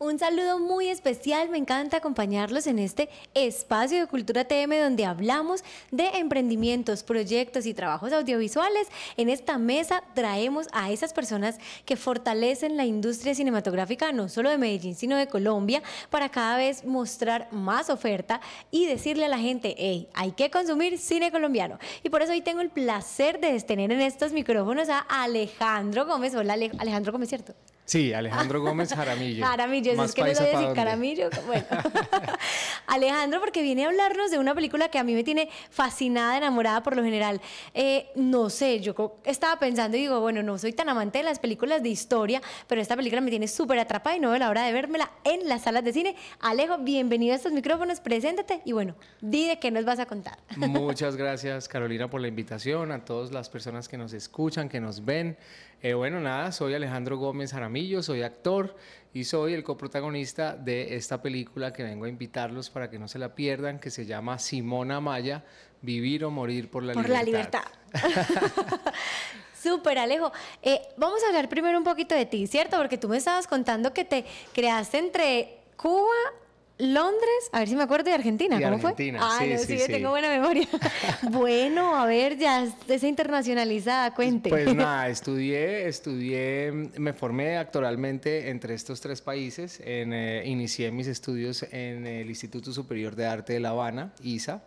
Un saludo muy especial, me encanta acompañarlos en este espacio de Cultura TM donde hablamos de emprendimientos, proyectos y trabajos audiovisuales. En esta mesa traemos a esas personas que fortalecen la industria cinematográfica no solo de Medellín, sino de Colombia, para cada vez mostrar más oferta y decirle a la gente, hey, hay que consumir cine colombiano. Y por eso hoy tengo el placer de tener en estos micrófonos a Alejandro Gómez. Hola Alejandro Gómez, ¿cierto? Sí, Alejandro Gómez Jaramillo. Jaramillo, es que no a decir Jaramillo. Bueno, Alejandro, porque viene a hablarnos de una película que a mí me tiene fascinada, enamorada por lo general. Eh, no sé, yo estaba pensando y digo, bueno, no soy tan amante de las películas de historia, pero esta película me tiene súper atrapada y no veo la hora de vérmela en las salas de cine. Alejo, bienvenido a estos micrófonos, preséntate y bueno, di de qué nos vas a contar. Muchas gracias, Carolina, por la invitación, a todas las personas que nos escuchan, que nos ven. Eh, bueno, nada, soy Alejandro Gómez Aramillo, soy actor y soy el coprotagonista de esta película que vengo a invitarlos para que no se la pierdan, que se llama Simona Maya, Vivir o Morir por la Libertad. Por la libertad. Súper, Alejo. Eh, vamos a hablar primero un poquito de ti, ¿cierto? Porque tú me estabas contando que te creaste entre Cuba Londres, a ver si me acuerdo de Argentina, ¿cómo Argentina, fue? Ah, sí, sí, sí, tengo buena memoria. bueno, a ver, ya esa internacionalizada, cuente. Pues nada, estudié, estudié, me formé actualmente entre estos tres países. Eh, inicié mis estudios en el Instituto Superior de Arte de La Habana, ISA.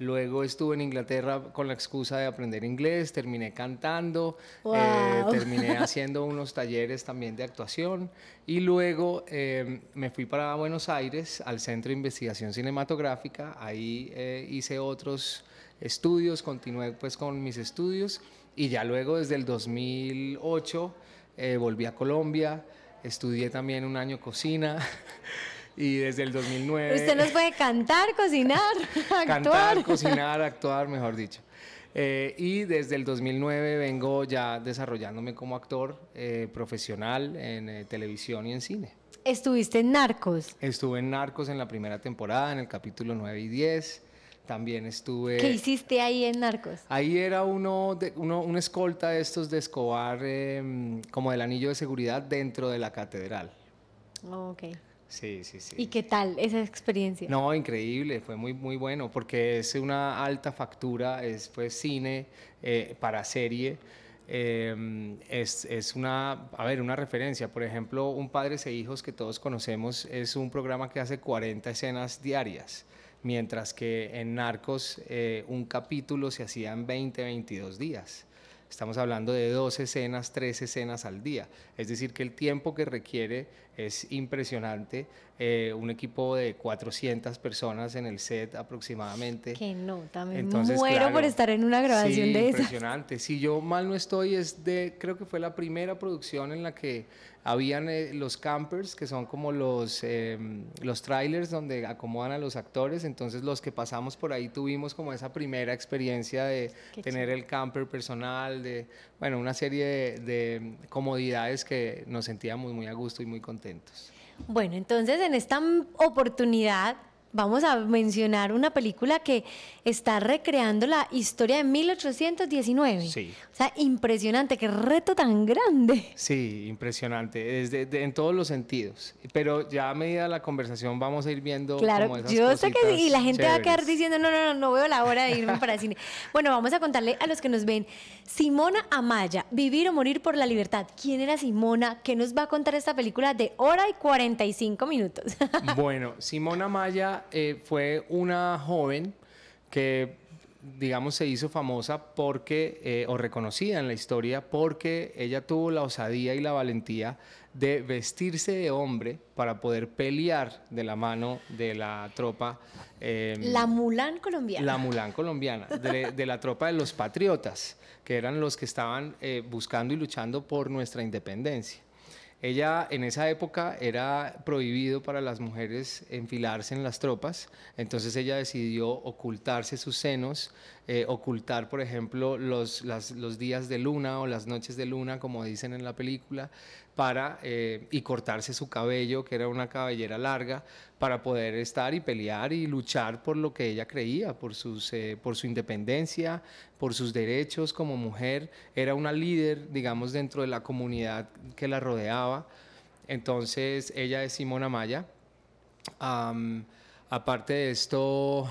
Luego estuve en Inglaterra con la excusa de aprender inglés, terminé cantando, eh, terminé haciendo unos talleres también de actuación y luego em, me fui para Buenos Aires al Centro de Investigación Cinematográfica, ahí eh, hice otros estudios, continué pues con mis estudios y ya luego desde el 2008 eh, volví a Colombia, estudié también un año cocina. y desde el 2009... Usted nos puede cantar, cocinar, actuar. Cantar, cocinar, actuar, mejor dicho. Eh, y desde el 2009 vengo ya desarrollándome como actor eh, profesional en eh, televisión y en cine. ¿Estuviste en Narcos? Estuve en Narcos en la primera temporada, en el capítulo 9 y 10. También estuve... ¿Qué hiciste ahí en Narcos? Ahí era uno, de, uno un escolta de estos de Escobar, em, como del anillo de seguridad dentro de la catedral. Oh, ok, okay. Sí, sí, sí. ¿Y qué tal esa experiencia? No, increíble, fue muy, muy bueno, porque es una alta factura, es pues, cine eh, para serie. Em, es, es, una, a ver, una referencia. Por ejemplo, Un Padres e Hijos que todos conocemos es un programa que hace 40 escenas diarias, mientras que en Narcos eh, un capítulo se hacía en 20, 22 días. Estamos hablando de dos escenas, tres escenas al día. Es decir, que el tiempo que requiere es impresionante. Eh, un equipo de 400 personas en el set aproximadamente. Que no, también muero por estar en una grabación sí, impresionante. Si yo mal no estoy, es de, creo que fue la primera producción en la que habían eh, los campers, que son como los, em, los trailers donde acomodan a los actores. Entonces, los que pasamos por ahí tuvimos como esa primera experiencia de tener el camper personal, de, bueno, una serie de, de comodidades que nos sentíamos muy a gusto y muy contentos. Bueno, entonces en esta oportunidad vamos a mencionar una película que está recreando la historia de 1819. Sí. O sea, impresionante, qué reto tan grande. Sí, impresionante, desde, en todos los sentidos. Pero ya a medida de la conversación vamos a ir viendo. Claro, como esas yo sé que sí, y la gente va a quedar diciendo, no, no, no, no veo la hora de irme para el cine. Bueno, vamos a contarle a los que nos ven. Simona Amaya, Vivir o Morir por la Libertad. ¿Quién era Simona? ¿Qué nos va a contar esta película de hora y 45 minutos? bueno, Simona Amaya eh, fue una joven que, digamos, se hizo famosa porque, eh, o reconocida en la historia, porque ella tuvo la osadía y la valentía de vestirse de hombre para poder pelear de la mano de la tropa. Em, la Mulan colombiana. La Mulán colombiana, de, la tropa de los patriotas, que eran los que estaban eh, buscando y luchando por nuestra independencia. Ella en esa época era prohibido para las mujeres enfilarse en las tropas, entonces ella decidió ocultarse sus senos, eh, ocultar, por ejemplo, los, los días de luna o las noches de luna, como dicen en la película, para, eh, y cortarse su cabello, que era una cabellera larga, para poder estar y pelear y luchar por lo que ella creía, por, sus, eh, por su independencia, por sus derechos como mujer. Era una líder, digamos, dentro de la comunidad que la rodeaba. Entonces, ella es Simona Maya. aparte de esto,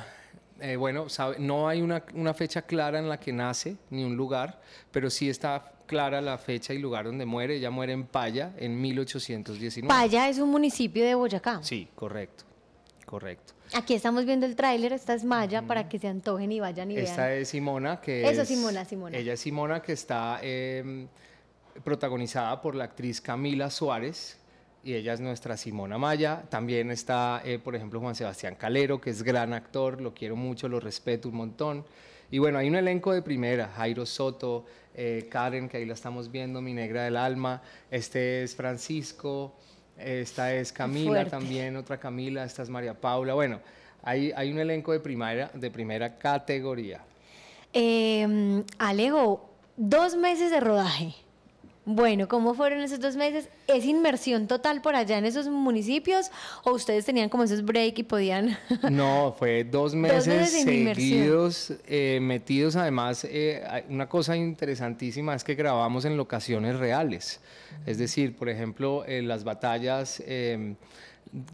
eh, bueno, sabe, no hay una, una fecha clara en la que nace, ni un lugar, pero sí está clara la fecha y lugar donde muere. Ella muere en Paya en 1819. Paya es un municipio de Boyacá. Sí, correcto, correcto. Aquí estamos viendo el tráiler, esta es Maya, para que se antojen y vayan y vean. Esta es Simona, que Eso, Simona, Simona. Ella es Simona, que está em, protagonizada por la actriz Camila Suárez, y ella es nuestra Simona Maya. También está, eh, por ejemplo, Juan Sebastián Calero, que es gran actor, lo quiero mucho, lo respeto un montón. Y bueno, hay un elenco de primera, Jairo Soto, eh, Karen, que ahí la estamos viendo, mi negra del alma, este es Francisco, esta es Camila también, otra Camila, esta es María Paula, bueno, hay, hay un elenco de primera, de primera categoría. Eh, alego, dos meses de rodaje. Bueno, ¿cómo fueron esos dos meses? ¿Es inmersión total por allá en esos municipios o ustedes tenían como esos break y podían... No, fue dos meses, seguidos, eh, metidos. Además, eh, una cosa interesantísima es que grabamos en locaciones reales. Es decir, por ejemplo, en eh, las batallas... Em,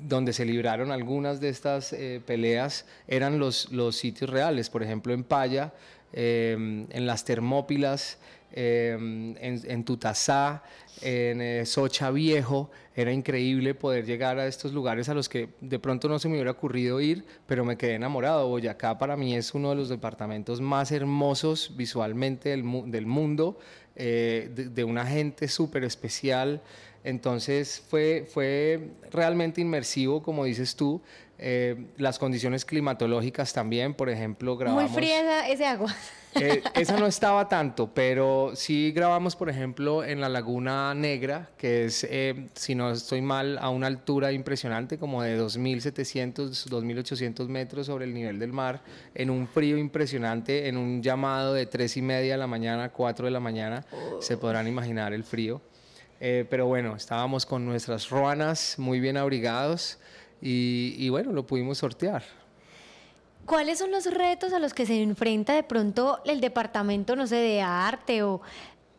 donde se libraron algunas de estas peleas eran los, los sitios reales, por ejemplo en Paya, em, en las Termópilas, Em, en, Tutasá, en eh, Socha Viejo. Era increíble poder llegar a estos lugares a los que de pronto no se me hubiera ocurrido ir, pero me quedé enamorado. Boyacá para mí es uno de los departamentos más hermosos visualmente del, mundo, eh, de, una gente súper especial. Entonces fue, fue realmente inmersivo, como dices tú. Eh, las condiciones climatológicas también, por ejemplo, grabamos... Muy fría ese agua. Eh, esa no estaba tanto, pero sí grabamos, por ejemplo, en la Laguna Negra, que es, eh, si no estoy mal, a una altura impresionante, como de 2.700, 2.800 metros sobre el nivel del mar, en un frío impresionante, en un llamado de tres y media de la mañana, 4 de la mañana, se podrán imaginar el frío. pero bueno, estábamos con nuestras ruanas muy bien abrigados y, bueno, lo pudimos sortear. ¿Cuáles son los retos a los que se enfrenta de pronto el departamento, no sé, de arte o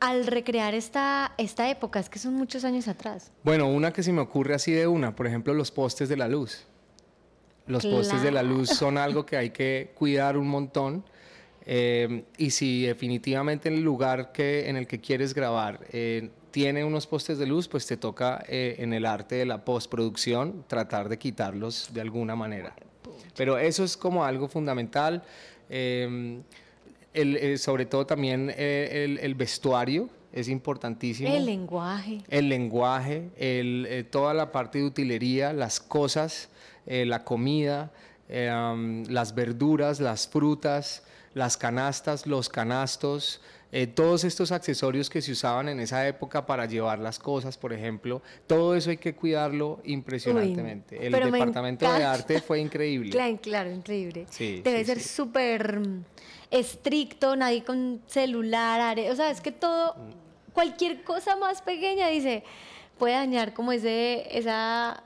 al recrear esta, esta época? Es que son muchos años atrás. Bueno, una que se me ocurre así de una, por ejemplo, los postes de la luz. Los postes de la luz son algo que hay que cuidar un montón. Eh, y si definitivamente en el lugar que, en el que quieres grabar eh, tiene unos postes de luz, pues te toca eh, en el arte de la postproducción tratar de quitarlos de alguna manera. Pero eso es como algo fundamental. Em, eh, sobre todo también eh, el, vestuario es importantísimo. El lenguaje. El lenguaje, toda la parte de utilería, las cosas, la comida, em, las verduras, las frutas, las canastas, los canastos. Eh, todos estos accesorios que se usaban en esa época para llevar las cosas, por ejemplo, todo eso hay que cuidarlo impresionantemente. El departamento de arte fue increíble. Claro, increíble. Debe ser súper mm, estricto, nadie con celular, o sea, es que todo, mm. cualquier cosa más pequeña dice puede dañar como ese, esa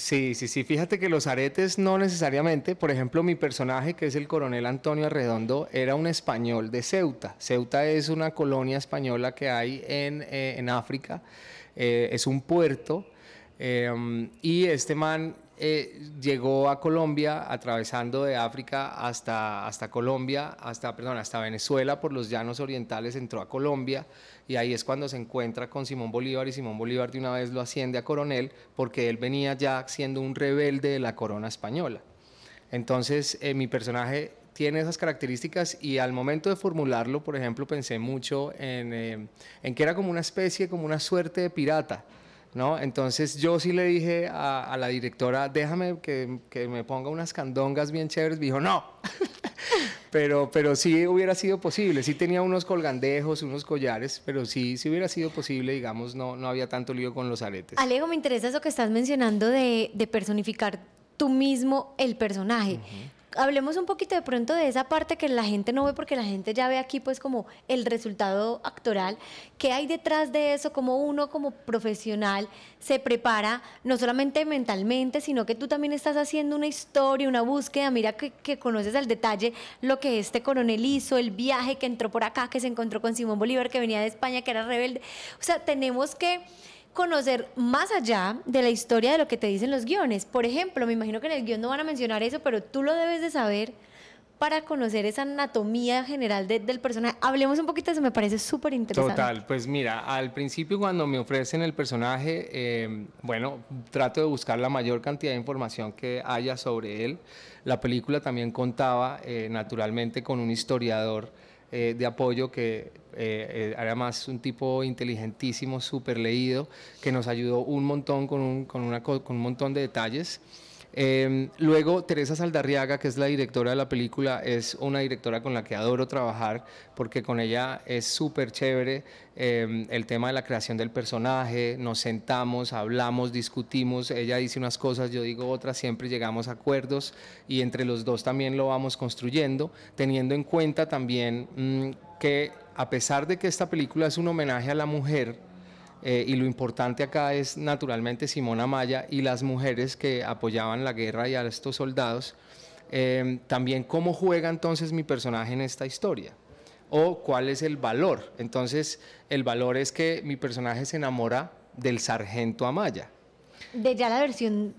Sí, sí, sí. Fíjate que los aretes no necesariamente. Por ejemplo, mi personaje, que es el coronel Antonio Arredondo, era un español de Ceuta. Ceuta es una colonia española que hay en, eh, África. Eh, es un puerto. Em, y este man eh, llegó a Colombia, atravesando de África hasta, hasta Colombia, hasta, perdón, hasta Venezuela, por los llanos orientales, entró a Colombia y ahí es cuando se encuentra con Simón Bolívar y Simón Bolívar de una vez lo asciende a coronel porque él venía ya siendo un rebelde de la corona española. Entonces eh, mi personaje tiene esas características y al momento de formularlo, por ejemplo, pensé mucho en, eh, en que era como una especie, como una suerte de pirata. ¿No? Entonces yo sí le dije a, la directora, déjame que, me ponga unas candongas bien chéveres. Me dijo, no, Pero, pero sí hubiera sido posible. Sí tenía unos colgandejos, unos collares, pero sí, sí hubiera sido posible, digamos, no, no había tanto lío con los aretes. Alego, me interesa eso que estás mencionando de, personificar tú mismo el personaje hablemos un poquito de pronto de esa parte que la gente no ve porque la gente ya ve aquí pues como el resultado actoral, qué hay detrás de eso, cómo uno como profesional se prepara, no solamente mentalmente, sino que tú también estás haciendo una historia, una búsqueda, mira que, que conoces al detalle lo que este coronel hizo, el viaje que entró por acá, que se encontró con Simón Bolívar, que venía de España, que era rebelde, o sea, tenemos que conocer más allá de la historia de lo que te dicen los guiones. Por ejemplo, me imagino que en el guión no van a mencionar eso, pero tú lo debes de saber para conocer esa anatomía general del personaje. Hablemos un poquito, de eso me parece súper interesante. Total, pues mira, al principio cuando me ofrecen el personaje, eh, bueno, trato de buscar la mayor cantidad de información que haya sobre él. La película también contaba, eh, naturalmente, con un historiador eh, de apoyo que eh, eh además es un tipo inteligentísimo, súper leído, que nos ayudó un montón con un montón de detalles. Em, luego, Teresa Saldarriaga, que es la directora de la película, es una directora con la que adoro trabajar porque con ella es súper chévere em, el tema de la creación del personaje, nos sentamos, hablamos, discutimos, ella dice unas cosas, yo digo otras, siempre llegamos a acuerdos y entre los dos también lo vamos construyendo, teniendo en cuenta también mm, que a pesar de que esta película es un homenaje a la mujer, eh, y lo importante acá es naturalmente Simona Amaya y las mujeres que apoyaban la guerra y a estos soldados. Eh, también cómo juega entonces mi personaje en esta historia o cuál es el valor. Entonces el valor es que mi personaje se enamora del sargento Amaya de ya la versión,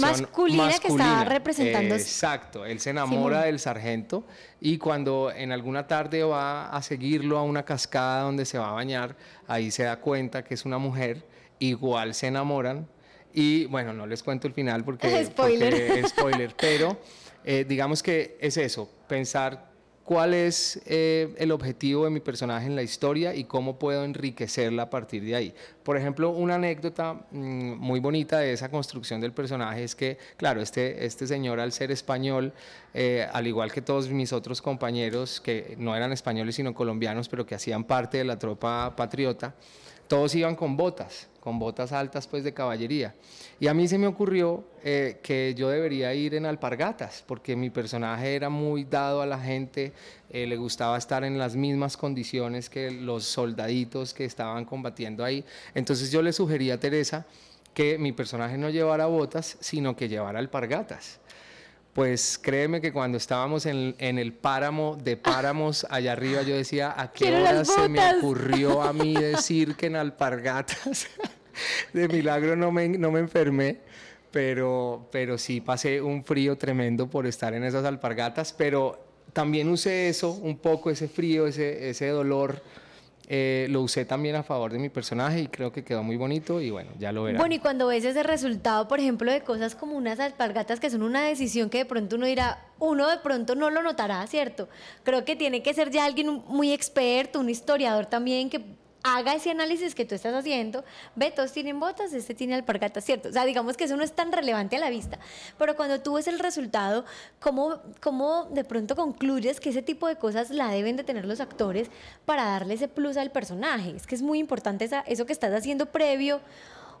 masculina, que estaba representando. exacto, él se enamora del sargento y cuando en alguna tarde va a seguirlo a una cascada donde se va a bañar, ahí se da cuenta que es una mujer, igual se enamoran y bueno, no les cuento el final porque es spoiler pero eh, digamos que es eso, pensar cuál es eh, el objetivo de mi personaje en la historia y cómo puedo enriquecerla a partir de ahí. Por ejemplo, una anécdota mm, muy bonita de esa construcción del personaje es que, claro, este, este señor al ser español, eh, al igual que todos mis otros compañeros que no eran españoles sino colombianos, pero que hacían parte de la tropa patriota, todos iban con botas con botas altas pues de caballería. Y a mí se me ocurrió eh, que yo debería ir en alpargatas, porque mi personaje era muy dado a la gente, eh, le gustaba estar en las mismas condiciones que los soldaditos que estaban combatiendo ahí. Entonces yo le sugerí a Teresa que mi personaje no llevara botas, sino que llevara alpargatas. Pues créeme que cuando estábamos en, el páramo de páramos allá arriba, yo decía, ¿a qué hora se me ocurrió a mí decir que en alpargatas? de milagro no me, no me enfermé, pero, pero sí pasé un frío tremendo por estar en esas alpargatas, pero también usé eso, un poco ese frío, ese, ese dolor. Eh, lo usé también a favor de mi personaje y creo que quedó muy bonito y bueno, ya lo verán. Bueno, y cuando ves ese resultado, por ejemplo, de cosas como unas alpargatas que son una decisión que de pronto uno dirá, uno de pronto no lo notará, ¿cierto? Creo que tiene que ser ya alguien muy experto, un historiador también que haga ese análisis que tú estás haciendo, ve, todos tienen botas, este tiene alpargatas, ¿cierto? O sea, digamos que eso no es tan relevante a la vista, pero cuando tú ves el resultado, ¿cómo, de pronto concluyes que ese tipo de cosas la deben de tener los actores para darle ese plus al personaje? Es que es muy importante eso que estás haciendo previo,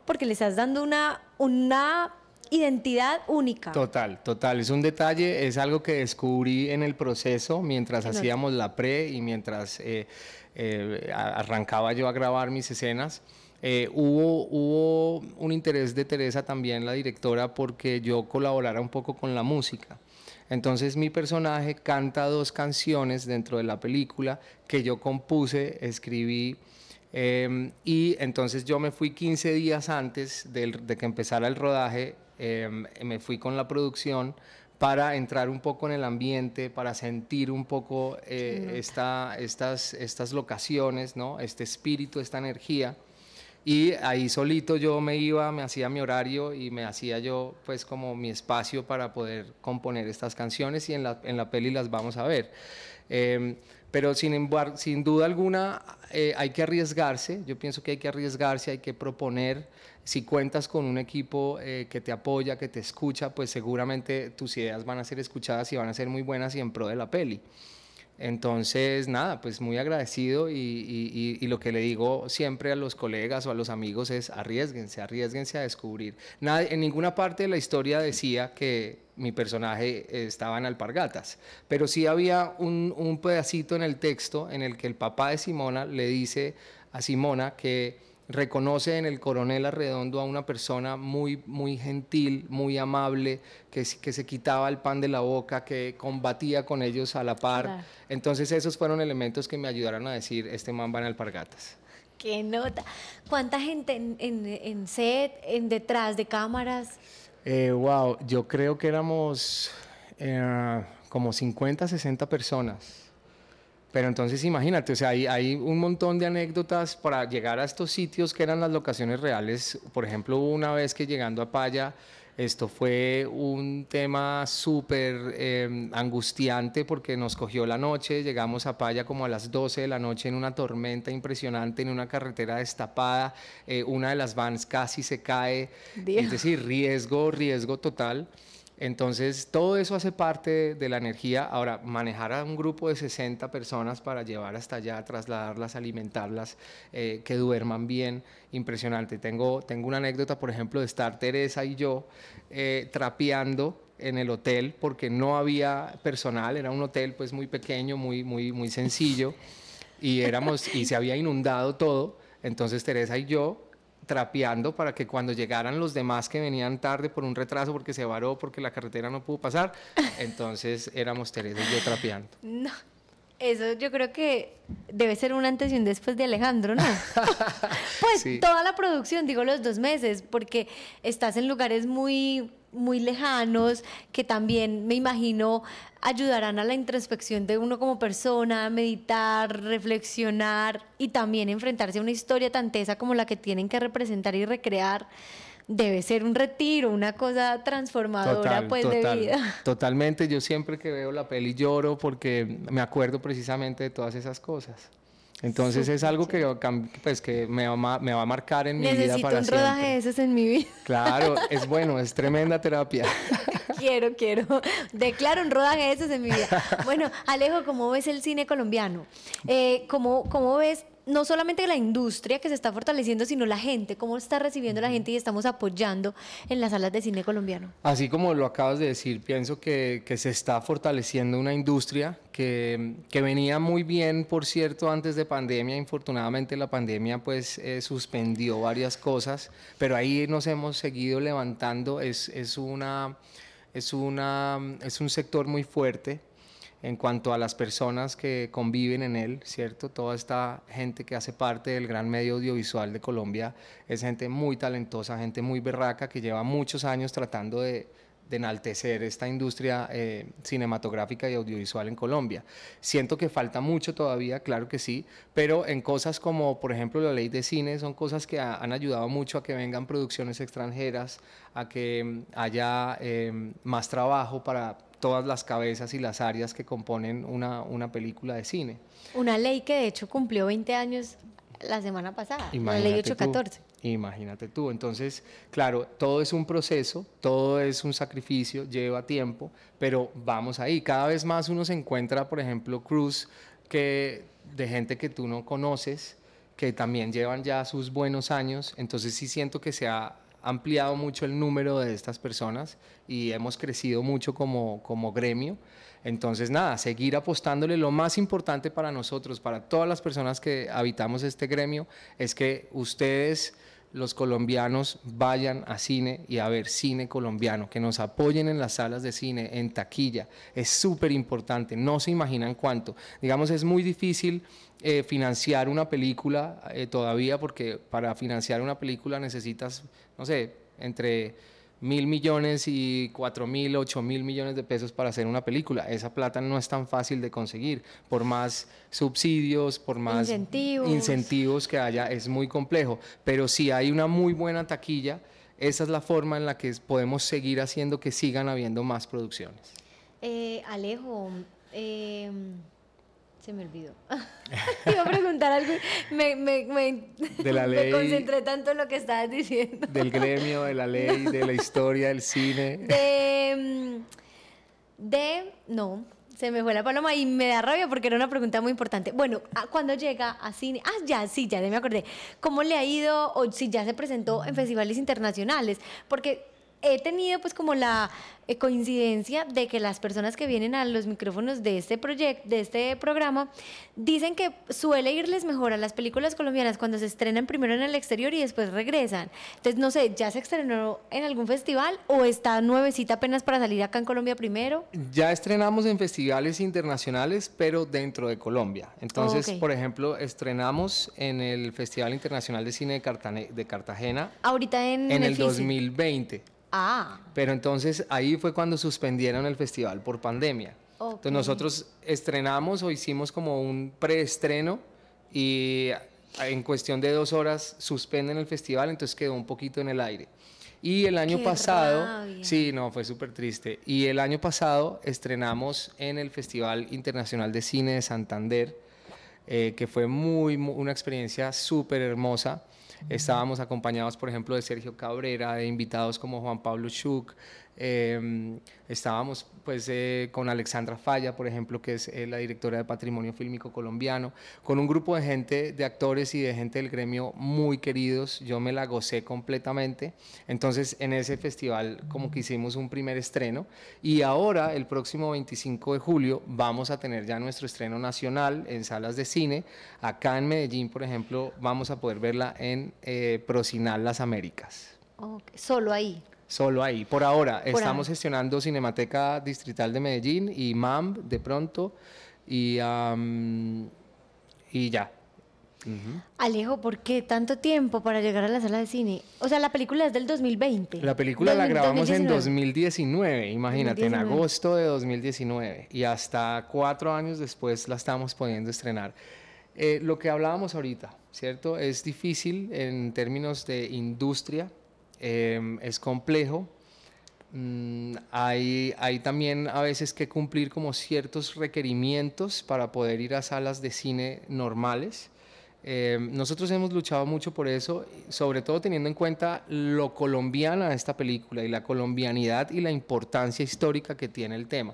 porque le estás dando una, una identidad única. Total, total. Es un detalle, es algo que descubrí en el proceso mientras hacíamos la pre y mientras eh, eh, arrancaba yo a grabar mis escenas. Eh, hubo, un interés de Teresa también, la directora, porque yo colaborara un poco con la música. Entonces mi personaje canta dos canciones dentro de la película que yo compuse, escribí, em, y entonces yo me fui 15 días antes de, que empezara el rodaje, em, me fui con la producción para entrar un poco en el ambiente, para sentir un poco eh, esta, estas, estas locaciones, ¿no? este espíritu, esta energía. Y ahí solito yo me iba, me hacía mi horario y me hacía yo pues como mi espacio para poder componer estas canciones y en la, peli las vamos a ver. Em, pero sin, embargo, sin duda alguna eh, hay que arriesgarse, yo pienso que hay que arriesgarse, hay que proponer. Si cuentas con un equipo eh, que te apoya, que te escucha, pues seguramente tus ideas van a ser escuchadas y van a ser muy buenas y en pro de la peli. Entonces, nada, pues muy agradecido y, lo que le digo siempre a los colegas o a los amigos es arriesguense, arriesguense a descubrir. en ninguna parte de la historia decía que mi personaje estaba en alpargatas, pero sí había un, un pedacito en el texto en el que el papá de Simona le dice a Simona que reconoce en el coronel Arredondo a una persona muy, muy gentil, muy amable, que, se quitaba el pan de la boca, que combatía con ellos a la par. Entonces esos fueron elementos que me ayudaron a decir, este man va en alpargatas. ¡Qué nota! ¿Cuánta gente en, set, en detrás de cámaras? wow, eh, yo creo que éramos eh, como 50, 60 personas pero entonces imagínate, o sea, hay, un montón de anécdotas para llegar a estos sitios que eran las locaciones reales. Por ejemplo, una vez que llegando a Paya, esto fue un tema súper em, angustiante porque nos cogió la noche, llegamos a Paya como a las 12 de la noche en una tormenta impresionante, en una carretera destapada, eh, una de las vans casi se cae, es decir, riesgo, riesgo total. Entonces, todo eso hace parte de la energía. Ahora, manejar a un grupo de 60 personas para llevar hasta allá, trasladarlas, alimentarlas, eh, que duerman bien, impresionante. Tengo, tengo una anécdota, por ejemplo, de estar Teresa y yo eh, trapeando en el hotel porque no había personal, era un hotel pues muy pequeño, muy, muy, muy sencillo, y éramos, y se había inundado todo. Entonces Teresa y yo trapeando para que cuando llegaran los demás que venían tarde por un retraso, porque se varó, porque la carretera no pudo pasar, entonces éramos Teresa y yo trapeando. No, eso yo creo que debe ser un antes y un después de Alejandro, ¿no? pues toda la producción, digo los dos meses, porque estás en lugares muy muy lejanos, que también me imagino ayudarán a la introspección de uno como persona, meditar, reflexionar y también enfrentarse a una historia tan tesa como la que tienen que representar y recrear. Debe ser un retiro, una cosa transformadora pues, de vida. Totalmente, yo siempre que veo la peli lloro porque me acuerdo precisamente de todas esas cosas. Entonces es algo que, pues, que me, va, me va a marcar en mi vida para Necesito un rodaje de esos en mi vida. Claro, es bueno, es tremenda terapia. quiero, quiero. Declaro un rodaje de esos en mi vida. Bueno, Alejo, ¿cómo ves el cine colombiano? Eh, ¿cómo, ¿Cómo ves no solamente la industria que se está fortaleciendo, sino la gente, cómo está recibiendo la gente y estamos apoyando en las salas de cine colombiano. Así como lo acabas de decir, pienso que, se está fortaleciendo una industria que, venía muy bien, por cierto, antes de pandemia. Infortunadamente la pandemia pues eh, suspendió varias cosas, pero ahí nos hemos seguido levantando. Es, una, es, una, es un sector muy fuerte en cuanto a las personas que conviven en él, ¿cierto? Toda esta gente que hace parte del gran medio audiovisual de Colombia es gente muy talentosa, gente muy berraca, que lleva muchos años tratando de, enaltecer esta industria eh, cinematográfica y audiovisual en Colombia. Siento que falta mucho todavía, claro que sí, pero en cosas como, por ejemplo, la ley de cine, son cosas que han ayudado mucho a que vengan producciones extranjeras, a que mm, haya eh, más trabajo para todas las cabezas y las áreas que componen una, una película de cine. Una ley que de hecho cumplió 20 años la semana pasada, la ley 814. Tú, imagínate tú, entonces, claro, todo es un proceso, todo es un sacrificio, lleva tiempo, pero vamos ahí, cada vez más uno se encuentra, por ejemplo, Cruz, que de gente que tú no conoces, que también llevan ya sus buenos años, entonces sí siento que se ha ampliado mucho el número de estas personas y hemos crecido mucho como, como gremio. Entonces, nada, seguir apostándole. Lo más importante para nosotros, para todas las personas que habitamos este gremio, es que ustedes los colombianos vayan a cine y a ver cine colombiano, que nos apoyen en las salas de cine, en taquilla. Es súper importante, no se imaginan cuánto. Digamos, es muy difícil eh, financiar una película eh, todavía, porque para financiar una película necesitas no sé, entre mil millones y cuatro mil, ocho mil millones de pesos para hacer una película. Esa plata no es tan fácil de conseguir. Por más subsidios, por más incentivos, que haya, es muy complejo. Pero si hay una muy buena taquilla, esa es la forma en la que podemos seguir haciendo que sigan habiendo más producciones. Eh, Alejo, eh se me olvidó. Iba a preguntar algo. Me, me, me, concentré tanto en lo que estabas diciendo. Del gremio, de la ley, de la historia, del cine. De. Mm, de. No, se me fue la paloma y me da rabia porque era una pregunta muy importante. Bueno, ah, cuando llega a cine. Ah, ya, sí, ya me acordé. ¿Cómo le ha ido o si ya se presentó en festivales internacionales? Porque he tenido pues como la eh, coincidencia de que las personas que vienen a los micrófonos de este proyecto, de este programa, dicen que suele irles mejor a las películas colombianas cuando se estrenan primero en el exterior y después regresan. Entonces, no sé, ¿ya se estrenó en algún festival o está nuevecita apenas para salir acá en Colombia primero? Ya estrenamos en festivales internacionales, pero dentro de Colombia. Entonces, por ejemplo, estrenamos en el Festival Internacional de Cine de, Cartagena. Ahorita en, el 2020. Ah. Pero entonces ahí fue cuando suspendieron el festival por pandemia. Entonces nosotros estrenamos o hicimos como un preestreno y en cuestión de dos horas suspenden el festival, entonces quedó un poquito en el aire. Y el año pasado, sí, no, fue súper triste. Y el año pasado estrenamos en el Festival Internacional de Cine de Santander, eh, que fue muy, una experiencia súper hermosa. Estábamos acompañados, por ejemplo, de Sergio Cabrera, de invitados como Juan Pablo Schuch, Em, estábamos pues eh, con Alexandra Falla, por ejemplo, que es eh, la directora de Patrimonio Fílmico Colombiano, con un grupo de gente, de actores y de gente del gremio muy queridos. Yo me la gocé completamente. Entonces en ese festival como que hicimos un primer estreno y ahora el próximo 25 de julio vamos a tener ya nuestro estreno nacional en salas de cine. Acá en Medellín, por ejemplo, vamos a poder verla en eh, Procinal Las Américas. Solo ahí. Solo ahí. Por ahora, estamos gestionando Cinemateca Distrital de Medellín y MAM de pronto. Y, ya. Alejo, ¿por qué tanto tiempo para llegar a la sala de cine? O sea, la película es del 2020. La película la grabamos en 2019, imagínate, en agosto de 2019. Y hasta cuatro años después la estamos pudiendo estrenar. Eh, lo que hablábamos ahorita, ¿cierto? Es difícil en términos de industria Em, es complejo. Mm, hay, hay también a veces que cumplir como ciertos requerimientos para poder ir a salas de cine normales. Em, nosotros hemos luchado mucho por eso, sobre todo teniendo en cuenta lo colombiana de esta película y la colombianidad y la importancia histórica que tiene el tema.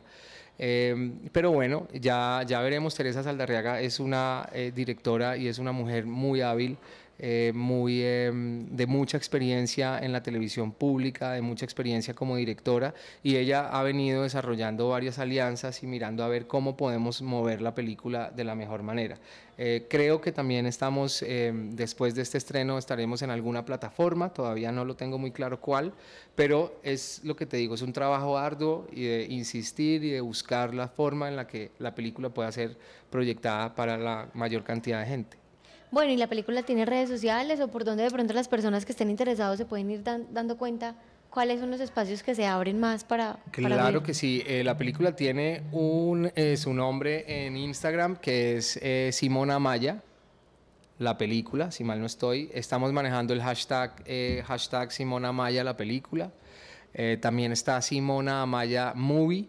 Em, pero bueno, ya, ya veremos, Teresa Saldarriaga es una eh, directora y es una mujer muy hábil eh, muy, em, de mucha experiencia en la televisión pública, de mucha experiencia como directora, y ella ha venido desarrollando varias alianzas y mirando a ver cómo podemos mover la película de la mejor manera. Eh, creo que también estamos, em, después de este estreno, estaremos en alguna plataforma, todavía no lo tengo muy claro cuál, pero es lo que te digo, es un trabajo arduo y de insistir y de buscar la forma en la que la película pueda ser proyectada para la mayor cantidad de gente. Bueno, ¿y la película tiene redes sociales o por donde de pronto las personas que estén interesadas se pueden ir dando cuenta cuáles son los espacios que se abren más para... Claro que sí, eh, la película tiene un, eh, su nombre en Instagram que es eh, Simona Maya, la película, si mal no estoy. Estamos manejando el hashtag, Simona Maya, la película. también está Simona Maya Movie.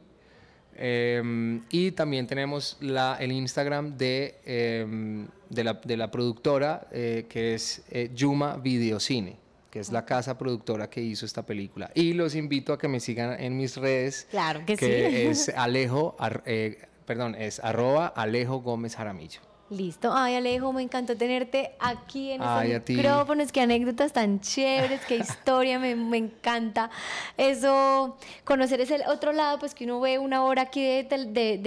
Em, y también tenemos la, el Instagram de em, de la, productora eh, que es eh, Yuma Videocine que es la casa productora que hizo esta película. Y los invito a que me sigan en mis redes. Claro que, sí. es Alejo, eh, perdón, es arroba Alejo Gómez Jaramillo. Listo. Ay, Alejo, me encantó tenerte aquí en Ay, micrófono, micrófonos. que anécdotas tan chéveres, qué historia, me, encanta. Eso, conocer ese otro lado, pues que uno ve una hora aquí de, de,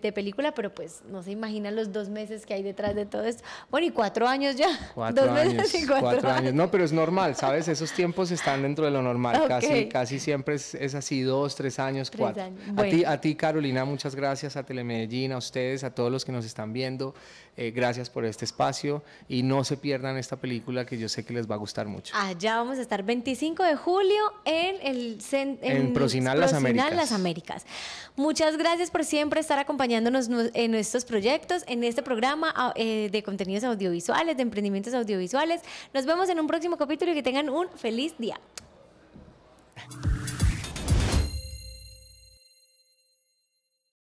de, película, pero pues no se imagina los dos meses que hay detrás de todo esto. Bueno, y cuatro años ya. Cuatro dos meses y cuatro, años. No, pero es normal, ¿sabes? Esos tiempos están dentro de lo normal. Casi, casi siempre es, es, así, dos, tres años, cuatro. A, ti, a ti, Carolina, muchas gracias, a Telemedellín, a ustedes, a todos los que nos están viendo. Eh, gracias por este espacio y no se pierdan esta película que yo sé que les va a gustar mucho. Allá vamos a estar 25 de julio en el en, en Procinal, Las, Américas. Muchas gracias por siempre estar acompañándonos en nuestros proyectos, en este programa ah, eh, de contenidos audiovisuales, de emprendimientos audiovisuales. Nos vemos en un próximo capítulo y que tengan un feliz día.